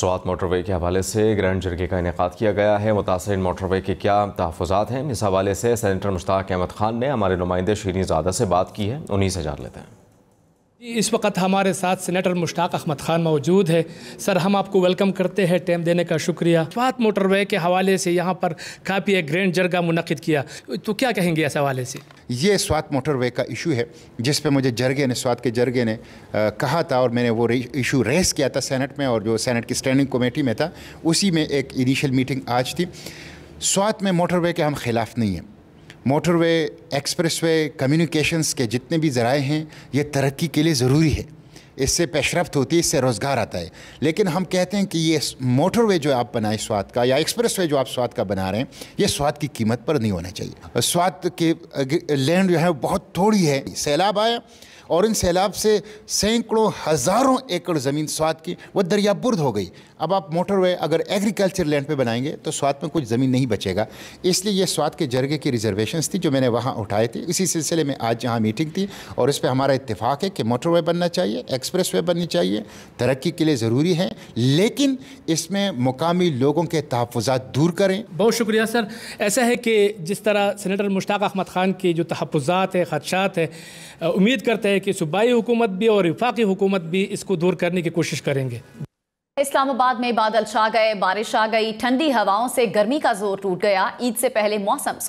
Swat motorway के हवाले से ग्रैंड जर्गे का इनका किया गया है मुतासर मोटरवे के क्या तहफात हैं इस हवाले से सेनेटर मुश्ताक अहमद खान ने हमारे नुमाइंदे शीरी ज़्यादा से बात की है उन्हीं से जान लेते हैं इस वक्त हमारे साथ सेनेटर मुश्ताक अहमद खान मौजूद है सर हम आपको वेलकम करते हैं टाइम देने का शुक्रिया बात मोटरवे के हवाले से यहाँ पर काफ़ी एक ग्रैंड जरगा मुनद किया तो क्या कहेंगे इस हवाले से ये स्वात मोटरवे का इशू है जिस पे मुझे जरगे ने स्वात के जरगे ने आ, कहा था और मैंने वो इशू रेस किया था सेनेट में और जो सेनेट की स्टैंडिंग कमेटी में था उसी में एक इनिशियल मीटिंग आज थी स्वात में मोटरवे के हम खिलाफ नहीं हैं मोटरवे एक्सप्रेसवे कम्युनिकेशंस के जितने भी ज़राए हैं ये तरक्की के लिए ज़रूरी है इससे पेशरफ होती है इससे रोज़गार आता है लेकिन हम कहते हैं कि ये मोटरवे जो आप बनाए स्वाद का या एक्सप्रेसवे जो आप स्वाद का बना रहे हैं ये स्वाद की कीमत पर नहीं होना चाहिए स्वाद के लैंड जो है बहुत थोड़ी है सैलाब आया और इन सैलाब से सैकड़ों हज़ारों एकड़ ज़मीन स्वाद की वह दरिया बुर्द हो गई अब आप मोटरवे अगर एग्रीकल्चर लैंड पे बनाएंगे तो स्वाद में कुछ ज़मीन नहीं बचेगा इसलिए ये स्वाद के जरगे की रिजर्वेशन थी जो मैंने वहाँ उठाए थे इसी सिलसिले में आज यहाँ मीटिंग थी और इस पर हमारा इतफाक़ है कि मोटरवे बनना चाहिए एक्सप्रेस वे बननी चाहिए तरक्की के लिए ज़रूरी है लेकिन इसमें मुकामी लोगों के तहफ़ात दूर करें बहुत शुक्रिया सर ऐसा है कि जिस तरह सेनेटर मुश्ताक अहमद ख़ान के जो तहफ़ात है खदशात है उम्मीद करते हैं है कि सूबाई हुकूमत भी और विफाकी हुकूमत भी इसको दूर करने की कोशिश करेंगे इस्लामाबाद में बादल छा गए बारिश आ गई ठंडी हवाओं से गर्मी का जोर टूट गया ईद से पहले मौसम